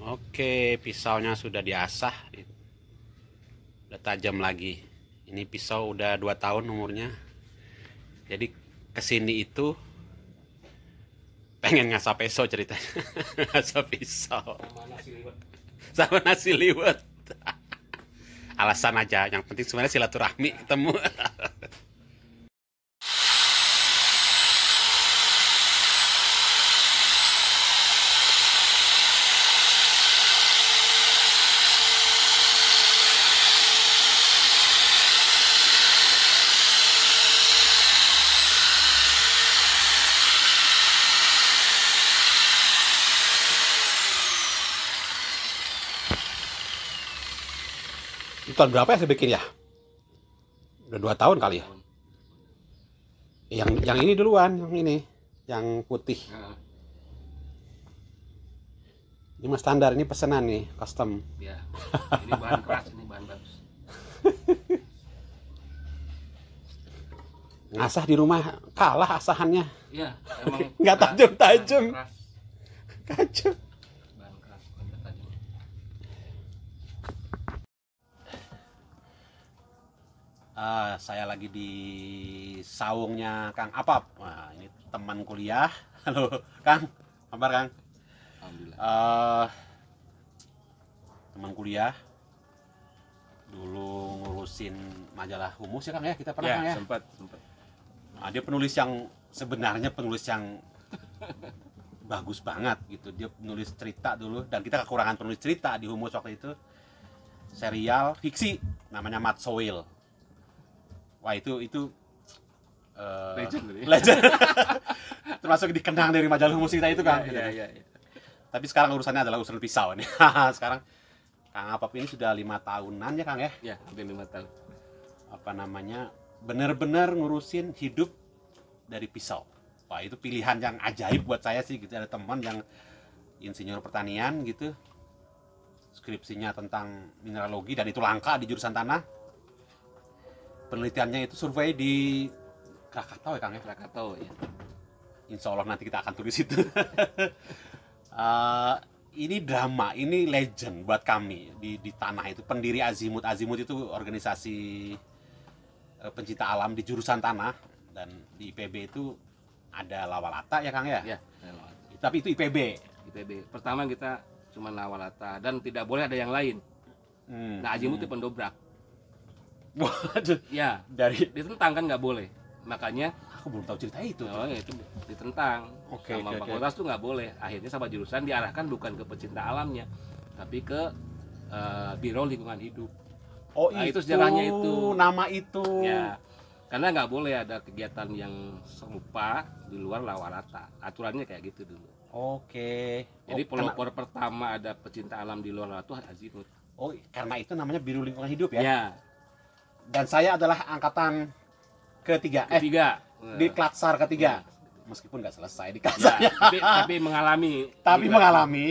Oke, pisaunya sudah diasah. Udah tajam lagi. Ini pisau udah 2 tahun umurnya. Jadi kesini itu pengen ngasah peso ceritanya. ngasah pisau. Sama nasi liwet. Sama nasi liwet. Alasan aja, yang penting sebenarnya silaturahmi ketemu. tahun berapa ya saya bikin ya udah dua tahun kali ya yang yang ini duluan yang ini yang putih ini mah standar ini pesanan nih custom ya ini bahan keras ini bahan bagus ngasah di rumah kalah asahannya Iya. emang nggak tajam tajam kacau uh, saya lagi di saungnya Kang Apap. Nah, ini teman kuliah. Halo, Kang. Apa Kang? Alhamdulillah. Uh, teman kuliah dulu ngurusin majalah humus ya Kang ya kita pernah ya, Kang ya sempat sempat nah, dia penulis yang sebenarnya penulis yang bagus banget gitu dia penulis cerita dulu dan kita kekurangan penulis cerita di humus waktu itu serial fiksi namanya Matt Soil wah itu itu uh, legend, ya. legend. termasuk dikenang dari majalah musik kita itu kan yeah, gitu. Iya, yeah, yeah, yeah. tapi sekarang urusannya adalah urusan pisau nih sekarang Kang Apap ini sudah lima tahunan ya Kang ya? Ya, yeah, lima tahun. Apa namanya? Benar-benar ngurusin hidup dari pisau. Wah itu pilihan yang ajaib buat saya sih gitu. Ada teman yang insinyur pertanian gitu, skripsinya tentang mineralogi dan itu langka di jurusan tanah penelitiannya itu survei di Krakatau ya Kang ya? Krakatau ya. Insya Allah nanti kita akan tulis itu. uh, ini drama, ini legend buat kami di, di tanah itu. Pendiri Azimut, Azimut itu organisasi uh, pencinta alam di jurusan tanah dan di IPB itu ada Lawalata ya Kang ya? Iya. Tapi itu IPB. IPB. Pertama kita cuma Lawalata dan tidak boleh ada yang lain. Hmm, nah Azimut hmm. itu pendobrak Waduh. Ya. Dari ditentang kan nggak boleh. Makanya aku belum tahu cerita itu. Oh, ya, itu ditentang. Oke. Okay, sama okay, fakultas okay. tuh nggak boleh. Akhirnya sama jurusan diarahkan bukan ke pecinta alamnya, tapi ke uh, biro lingkungan hidup. Oh nah, itu, itu sejarahnya itu. Nama itu. Ya. Karena nggak boleh ada kegiatan yang serupa di luar lawarata. Aturannya kayak gitu dulu. Oke. Okay. Jadi oh, pelopor karena... pertama ada pecinta alam di luar itu Azimut. Oh, karena itu namanya biru lingkungan hidup ya? Ya dan saya adalah angkatan ketiga. Eh, ketiga. Eh, di klatsar ketiga. Iya. Meskipun nggak selesai di iya, klatsar. Ya, tapi, tapi mengalami. Tapi di iya. mengalami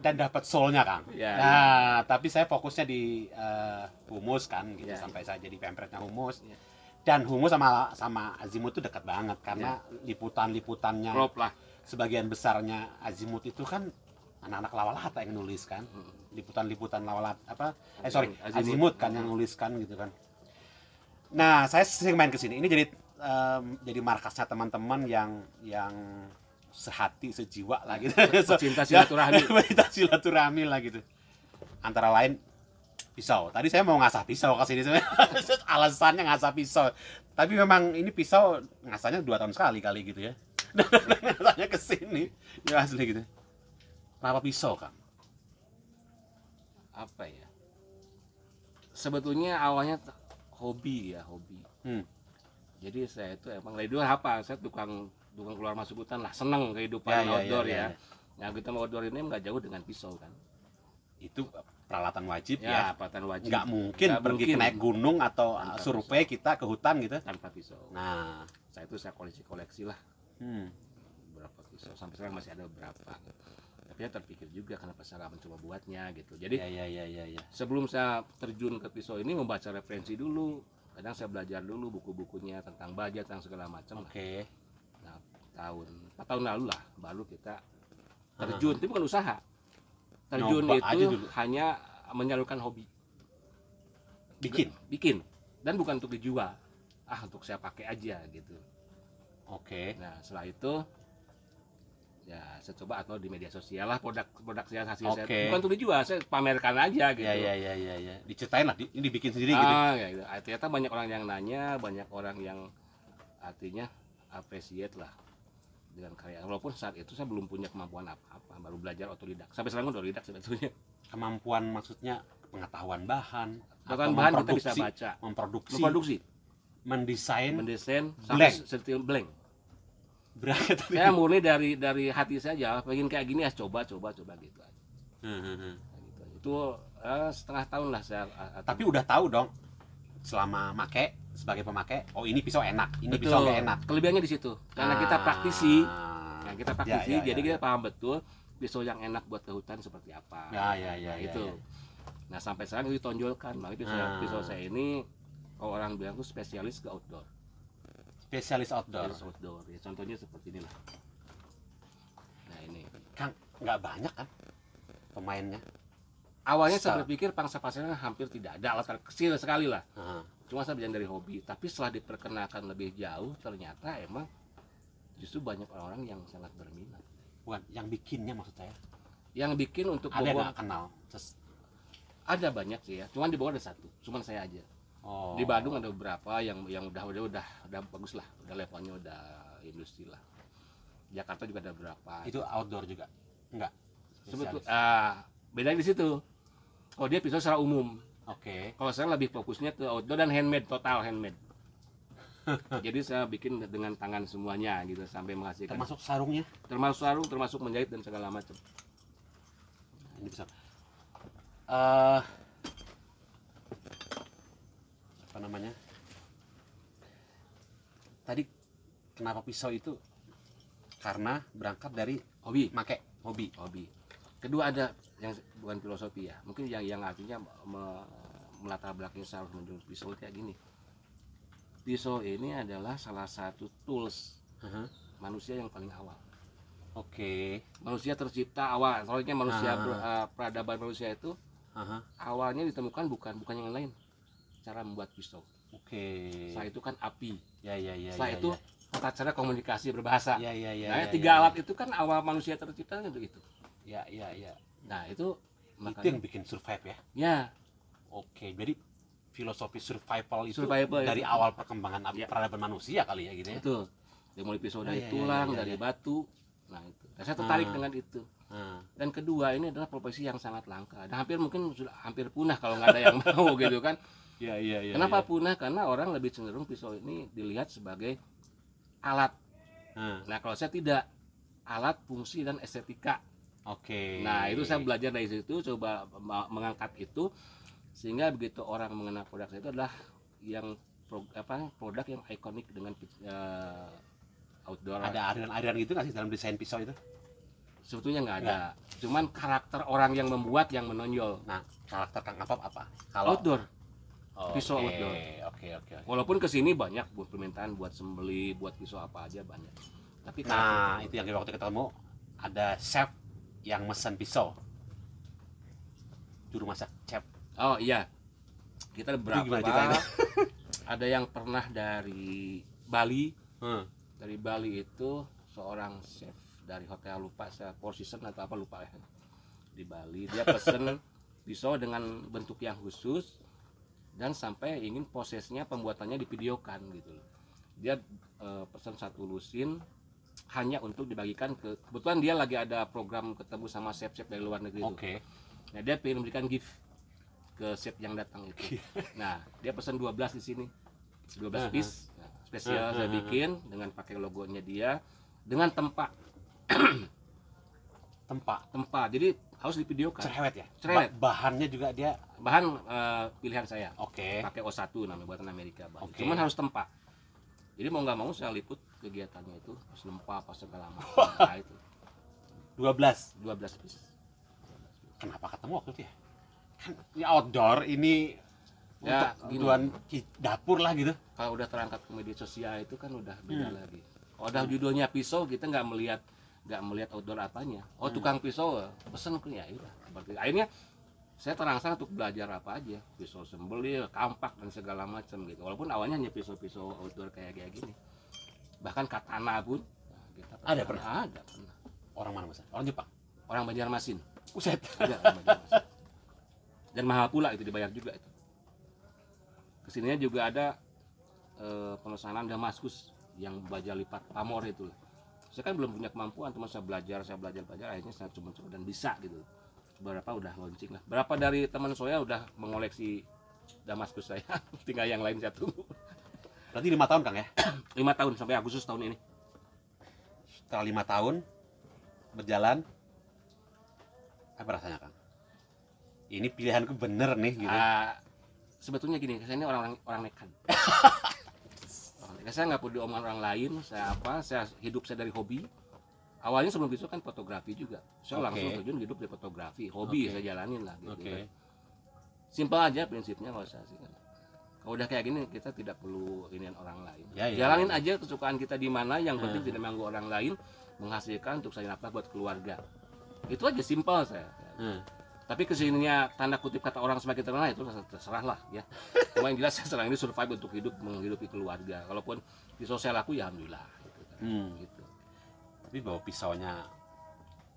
dan dapat soulnya kang. Ya, nah, ya. tapi saya fokusnya di uh, humus kan, gitu ya. sampai saya jadi pempretnya humus. Ya. Dan humus sama sama azimut itu dekat banget karena ya. liputan-liputannya. lah. Sebagian besarnya azimut itu kan anak-anak lawalata yang nulis kan, hmm. liputan-liputan lawalat apa? Eh sorry, azimut, azimut kan yang nuliskan gitu kan. Nah, saya sering main ke sini. Ini jadi um, jadi markasnya teman-teman yang yang sehati, sejiwa lah gitu. cinta ya, silaturahmi. cinta silaturahmi lah gitu. Antara lain pisau. Tadi saya mau ngasah pisau ke sini Alasannya ngasah pisau. Tapi memang ini pisau ngasahnya dua tahun sekali kali gitu ya. ngasahnya ke sini. Ya asli gitu. Kenapa pisau, Kang? Apa ya? Sebetulnya awalnya hobi ya hobi hmm. jadi saya itu emang dari dulu apa saya tukang tukang keluar masuk hutan lah seneng kehidupan ya, ya, ya outdoor ya, ya, ya. ya. nah kita outdoor ini nggak jauh dengan pisau kan itu peralatan wajib ya, ya. peralatan wajib nggak mungkin nggak pergi mungkin. naik gunung atau tanpa survei kita ke hutan gitu tanpa pisau nah saya itu saya koleksi koleksi lah hmm. berapa pisau sampai sekarang masih ada berapa tapi ya terpikir juga kenapa saya mencoba buatnya gitu jadi ya, ya, ya, ya, sebelum saya terjun ke pisau ini membaca referensi dulu kadang saya belajar dulu buku-bukunya tentang baja tentang segala macam oke okay. nah, tahun empat tahun lalu lah baru kita terjun itu bukan usaha terjun Nyoba itu hanya menyalurkan hobi bikin bikin dan bukan untuk dijual ah untuk saya pakai aja gitu oke okay. nah setelah itu ya saya coba atau di media sosial lah produk produk saya hasil okay. saya bukan untuk dijual saya pamerkan aja gitu ya ya ya ya, ya. diceritain lah ini dibikin sendiri ah, gitu ya, gitu. ternyata banyak orang yang nanya banyak orang yang artinya appreciate lah dengan karya walaupun saat itu saya belum punya kemampuan apa-apa baru belajar otodidak sampai sekarang udah otodidak sebetulnya kemampuan maksudnya pengetahuan bahan pengetahuan bahan kita bisa baca memproduksi memproduksi mendesain mendesain blank. sampai blank berangkat saya murni dari dari hati saja pengen kayak gini ya coba coba coba gitu aja hmm, hmm, hmm. Gitu itu eh, setengah tahun lah saya eh, tapi atau... udah tahu dong selama make sebagai pemakai oh ini pisau enak ini betul. pisau enak kelebihannya di situ karena ah. kita praktisi nah, kita ya, praktisi ya, ya, jadi kita ya. paham betul pisau yang enak buat ke hutan seperti apa ya ya ya nah, ya, itu ya, nah sampai sekarang itu ditonjolkan makanya pisau, ah. pisau saya ini orang bilang tuh spesialis ke outdoor spesialis outdoor. Spesialis outdoor. Ya contohnya seperti inilah. Nah ini. Kang nggak banyak kan pemainnya. Awalnya Star. saya berpikir pangsa pasarnya hampir tidak ada, alat kecil sekali lah. Uh -huh. Cuma saya belajar dari hobi. Tapi setelah diperkenalkan lebih jauh, ternyata emang justru banyak orang yang sangat berminat. Bukan, yang bikinnya maksud saya? Yang bikin untuk ada Bogor. kenal? Ses- Ada banyak sih ya, cuma di Bogor ada satu, Cuman saya aja. Oh. Di Bandung ada beberapa yang yang udah udah udah udah bagus lah, udah levelnya udah industri lah. Jakarta juga ada beberapa. Itu outdoor juga? Enggak. Sebetulnya uh, bedanya di situ. Kalau oh, dia pisau secara umum. Oke. Okay. Kalau saya lebih fokusnya ke outdoor dan handmade total handmade. Jadi saya bikin dengan tangan semuanya gitu sampai menghasilkan. Termasuk sarungnya? Termasuk sarung, termasuk menjahit dan segala macam. Ini bisa. Uh, apa namanya tadi kenapa pisau itu karena berangkat dari hobi make hobi hobi kedua ada yang bukan filosofi ya mungkin yang yang artinya me, melatar belakangnya harus menjunjung pisau kayak gini pisau ini adalah salah satu tools uh -huh. manusia yang paling awal oke okay. manusia tercipta awal soalnya manusia uh eh, -huh. peradaban manusia itu uh -huh. awalnya ditemukan bukan bukan yang lain cara membuat pisau. Oke. Okay. Setelah itu kan api. Ya ya ya. Setelah ya, itu ya. tata cara komunikasi berbahasa. Ya ya ya. Nah, ya, tiga ya, ya. alat ya. itu kan awal manusia tercipta untuk kan itu. Ya ya ya. Nah itu makanya, itu yang bikin survive ya. Ya. Oke. Jadi filosofi survival itu survival, ya. dari ya. awal perkembangan ya. peradaban manusia kali ya gitu ya. Betul. dari mulai pisau dari ya, ya tulang, ya, ya, ya, dari batu. Nah itu. Nah, saya tertarik hmm. dengan itu. Hmm. Dan kedua ini adalah profesi yang sangat langka dan hampir mungkin sudah hampir punah kalau nggak ada yang mau gitu kan. Ya, ya, ya, Kenapa ya. punah? Karena orang lebih cenderung pisau ini dilihat sebagai alat. Hmm. Nah, kalau saya tidak alat, fungsi dan estetika. Oke. Okay. Nah, itu saya belajar dari situ, coba mengangkat itu sehingga begitu orang mengenal produk saya itu adalah yang pro, apa produk yang ikonik dengan uh, outdoor. Ada aliran-aliran gitu nggak sih dalam desain pisau itu? sebetulnya nggak ada. Ya. Cuman karakter orang yang membuat yang menonjol. Nah, karakter Kang apa? Kalau outdoor oh, pisau okay. outdoor. Oke, okay, oke, okay, okay. Walaupun kesini banyak buat permintaan buat sembeli, buat pisau apa aja banyak. Tapi nah, itu yang waktu ketemu ada chef yang mesen pisau. Juru masak chef. Oh iya. Kita berapa? Kita ada yang pernah dari Bali. Hmm. Dari Bali itu seorang chef dari hotel lupa saya position atau apa lupa ya di Bali dia pesen pisau dengan bentuk yang khusus dan sampai ingin prosesnya pembuatannya divideokan gitu dia e, pesan satu lusin hanya untuk dibagikan ke kebetulan dia lagi ada program ketemu sama chef-chef dari luar negeri oke okay. nah dia pengen memberikan gift ke chef yang datang itu nah dia pesan 12 di sini 12 belas piece nah, spesial saya bikin dengan pakai logonya dia dengan tempat tempat tempat jadi harus di kan? cerewet ya cerewet ba bahannya juga dia bahan uh, pilihan saya oke okay. pakai O1 namanya buatan Amerika bahan. okay. cuman harus tempat jadi mau nggak mau saya liput kegiatannya itu pas lempa pas segala macam nah, itu 12 12 piece kenapa ketemu waktu itu ya kan ya outdoor ini ya tujuan dapur lah gitu kalau udah terangkat ke media sosial itu kan udah beda hmm. lagi kalau udah judulnya pisau kita nggak melihat nggak melihat outdoor apanya oh hmm. tukang pisau eh, pesen ke ya udah iya. seperti akhirnya saya terangsang untuk belajar apa aja pisau sembelih kampak dan segala macam gitu walaupun awalnya hanya pisau-pisau outdoor kayak kayak gini bahkan katana pun nah, ada pernah ada pernah orang mana mas orang Jepang orang Banjarmasin Kuset. Iya, dan mahal pula itu dibayar juga itu kesininya juga ada e, pemesanan damaskus yang baja lipat pamor itu saya kan belum punya kemampuan cuma saya belajar saya belajar belajar akhirnya saya cuma coba dan bisa gitu berapa udah launching lah berapa dari teman saya udah mengoleksi damaskus saya tinggal yang lain satu berarti lima tahun kang ya lima tahun sampai Agustus tahun ini setelah lima tahun berjalan apa rasanya kang ini pilihanku bener nih gitu uh, sebetulnya gini saya ini orang-orang orang nekat saya nggak peduli omongan orang lain saya apa saya hidup saya dari hobi awalnya sebelum itu kan fotografi juga saya okay. langsung terjun hidup di fotografi hobi okay. saya jalanin lah gitu okay. kan. simpel aja prinsipnya kalau saya sih kan. kalau udah kayak gini kita tidak perlu inian orang lain ya, ya, jalanin ya. aja kesukaan kita di mana yang penting hmm. tidak mengganggu orang lain menghasilkan untuk saya nafkah buat keluarga itu aja simpel saya hmm tapi kesininya tanda kutip kata orang semakin terkenal itu ya terserah lah ya cuma yang jelas sekarang ini survive untuk hidup menghidupi keluarga kalaupun di sosial aku ya alhamdulillah gitu, kan. hmm. gitu. tapi bawa pisaunya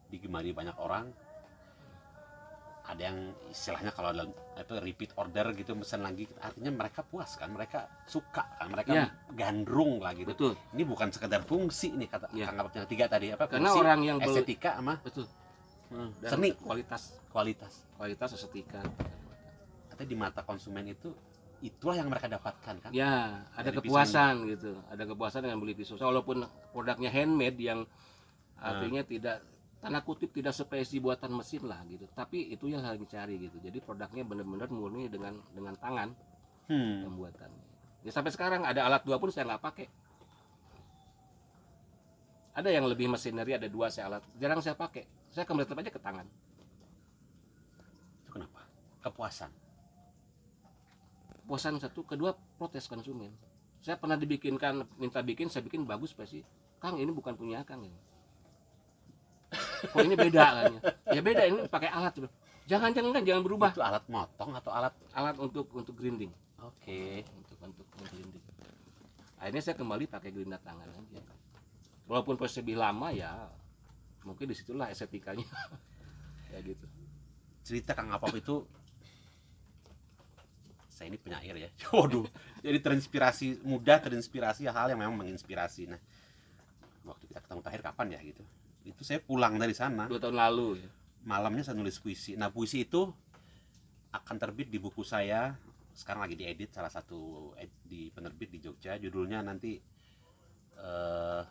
digemari banyak orang ada yang istilahnya kalau ada itu repeat order gitu pesan lagi artinya mereka puas kan mereka suka kan mereka ya. gandrung lah gitu betul. ini bukan sekedar fungsi nih kata ya. kang tiga tadi apa karena fungsi, orang yang estetika sama betul Hmm. Dan seni kualitas kualitas kualitas estetika atau di mata konsumen itu itulah yang mereka dapatkan kan ya ada Dari kepuasan pisang. gitu ada kepuasan dengan beli pisau walaupun produknya handmade yang hmm. artinya hmm. tidak tanah kutip tidak spesies buatan mesin lah gitu tapi itu yang harus dicari gitu jadi produknya benar-benar murni dengan dengan tangan hmm. pembuatannya ya sampai sekarang ada alat dua pun saya nggak pakai ada yang lebih mesineri ada dua saya alat jarang saya pakai saya akan melihat aja ke tangan itu kenapa kepuasan kepuasan satu kedua protes konsumen saya pernah dibikinkan minta bikin saya bikin bagus pasti kang ini bukan punya kang ini kok ini beda kan ya. ya beda ini pakai alat jangan jangan kan jangan berubah itu alat motong atau alat alat untuk untuk grinding oke okay. untuk untuk grinding akhirnya saya kembali pakai gerinda tangan aja walaupun proses lebih lama ya mungkin disitulah estetikanya ya gitu cerita kang apop itu saya ini penyair ya waduh jadi terinspirasi mudah terinspirasi hal yang memang menginspirasi nah waktu kita ketemu terakhir kapan ya gitu itu saya pulang dari sana dua tahun lalu ya. malamnya saya nulis puisi nah puisi itu akan terbit di buku saya sekarang lagi diedit salah satu ed, di penerbit di Jogja judulnya nanti uh,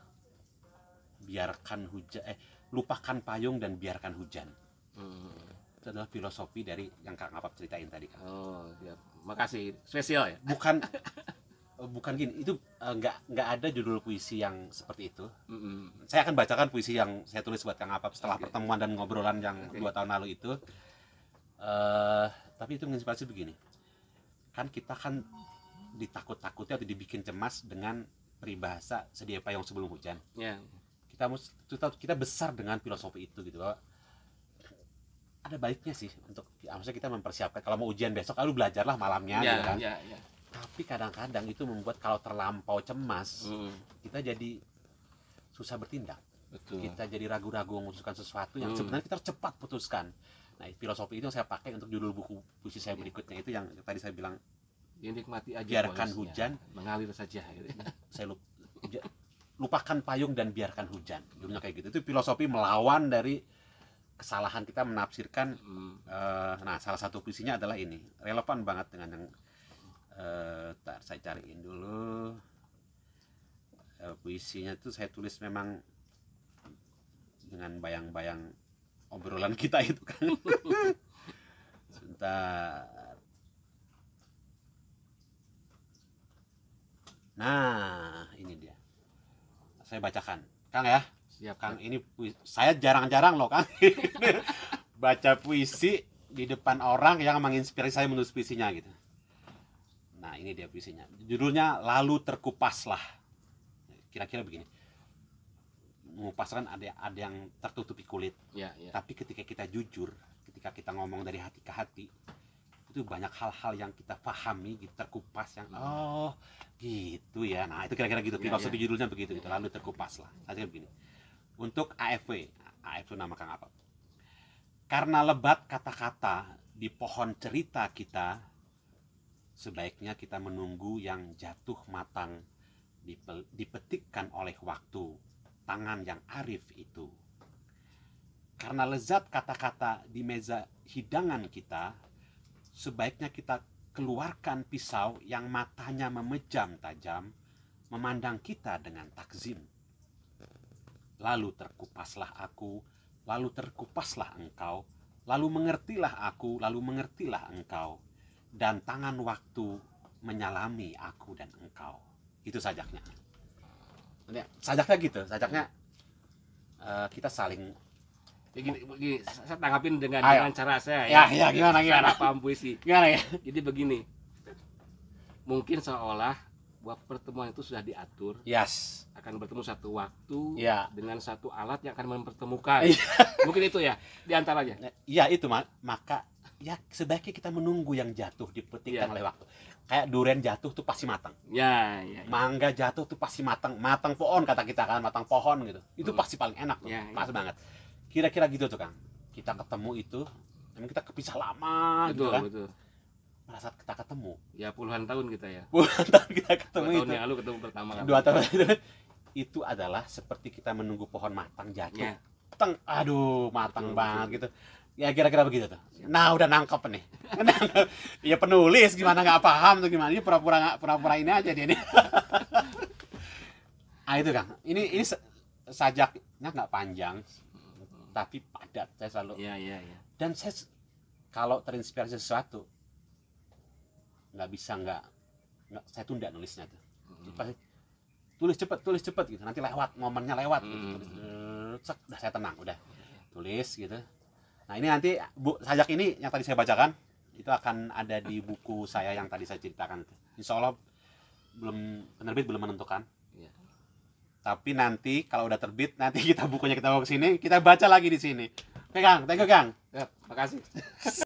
biarkan hujan eh lupakan payung dan biarkan hujan hmm. itu adalah filosofi dari yang kang Apap ceritain tadi kang oh ya makasih spesial ya bukan eh, bukan gini itu eh, nggak uh, nggak ada judul puisi yang seperti itu mm -hmm. saya akan bacakan puisi yang saya tulis buat kang Apap setelah okay. pertemuan dan ngobrolan yang okay. dua tahun lalu itu uh, tapi itu menginspirasi begini kan kita kan ditakut-takuti atau dibikin cemas dengan peribahasa sedia payung sebelum hujan yeah kita kita kita besar dengan filosofi itu gitu bahwa ada baiknya sih untuk ya, maksudnya kita mempersiapkan kalau mau ujian besok lalu belajarlah malamnya ya, gitu kan ya, ya. tapi kadang-kadang itu membuat kalau terlampau cemas hmm. kita jadi susah bertindak Betul. kita jadi ragu-ragu memutuskan sesuatu yang hmm. sebenarnya kita harus cepat putuskan nah filosofi itu saya pakai untuk judul buku puisi saya ya. berikutnya itu yang tadi saya bilang dinikmati nikmati aja biarkan hujan mengalir saja saya lupa lupakan payung dan biarkan hujan Jumlah kayak gitu itu filosofi melawan dari kesalahan kita menafsirkan hmm. uh, nah salah satu puisinya adalah ini relevan banget dengan yang uh, tar, saya cariin dulu uh, puisinya itu saya tulis memang dengan bayang-bayang obrolan kita itu kan sebentar nah saya bacakan. Kang ya. Siap, Kang. Ini puisi. saya jarang-jarang loh, Kang. Baca puisi di depan orang yang menginspirasi saya menulis puisinya gitu. Nah, ini dia puisinya. Judulnya Lalu Terkupaslah. Kira-kira begini. Mengupas kan ada ada yang tertutupi kulit. Ya, ya. Tapi ketika kita jujur, ketika kita ngomong dari hati ke hati, itu banyak hal-hal yang kita pahami gitu, terkupas yang oh gitu ya nah itu kira-kira gitu filosofi ya, iya. judulnya begitu gitu lalu terkupas lah saya begini untuk AFW AFW nama kang apa karena lebat kata-kata di pohon cerita kita sebaiknya kita menunggu yang jatuh matang dipetikkan oleh waktu tangan yang arif itu karena lezat kata-kata di meja hidangan kita sebaiknya kita keluarkan pisau yang matanya memejam tajam, memandang kita dengan takzim. Lalu terkupaslah aku, lalu terkupaslah engkau, lalu mengertilah aku, lalu mengertilah engkau, dan tangan waktu menyalami aku dan engkau. Itu sajaknya. Sajaknya gitu, sajaknya eh, kita saling gini, gini, saya tanggapin dengan dengan cara saya ya. Ya, ya gimana gimana. Cara paham puisi. Gimana ya? Jadi begini. Mungkin seolah bahwa pertemuan itu sudah diatur. Yes. Akan bertemu satu waktu ya. dengan satu alat yang akan mempertemukan. Iya. Mungkin itu ya di antaranya. Ya itu maka ya sebaiknya kita menunggu yang jatuh dipetikkan ya. oleh waktu. Kayak durian jatuh tuh pasti matang. Ya, ya, ya. Mangga jatuh tuh pasti matang, matang pohon kata kita kan, matang pohon gitu. Itu hmm. pasti paling enak tuh. Ya, ya. banget kira-kira gitu tuh kang kita ketemu itu emang kita kepisah lama gitu betul, gitu kan betul. pada saat kita ketemu ya puluhan tahun kita ya puluhan tahun kita ketemu dua itu tahun yang lalu ketemu pertama kan? dua tahun itu itu adalah seperti kita menunggu pohon matang jatuh ya. teng aduh matang betul, banget betul. gitu ya kira-kira begitu tuh nah udah nangkep nih ya penulis gimana nggak paham tuh gimana ini pura-pura pura-pura ini aja dia nih ah itu kang ini ini sajaknya nggak panjang tapi padat saya selalu ya, ya, ya. dan saya kalau terinspirasi sesuatu nggak bisa nggak, saya tunda nulisnya tuh hmm. tulis cepet tulis cepet gitu nanti lewat momennya lewat hmm. gitu. tulis, cek, udah saya tenang udah tulis gitu nah ini nanti bu sajak ini yang tadi saya bacakan itu akan ada di buku saya yang tadi saya ceritakan itu insya Allah belum penerbit belum menentukan tapi nanti kalau udah terbit, nanti kita bukunya kita bawa ke sini, kita baca lagi di sini. Oke Kang, thank you Kang. Ya, makasih.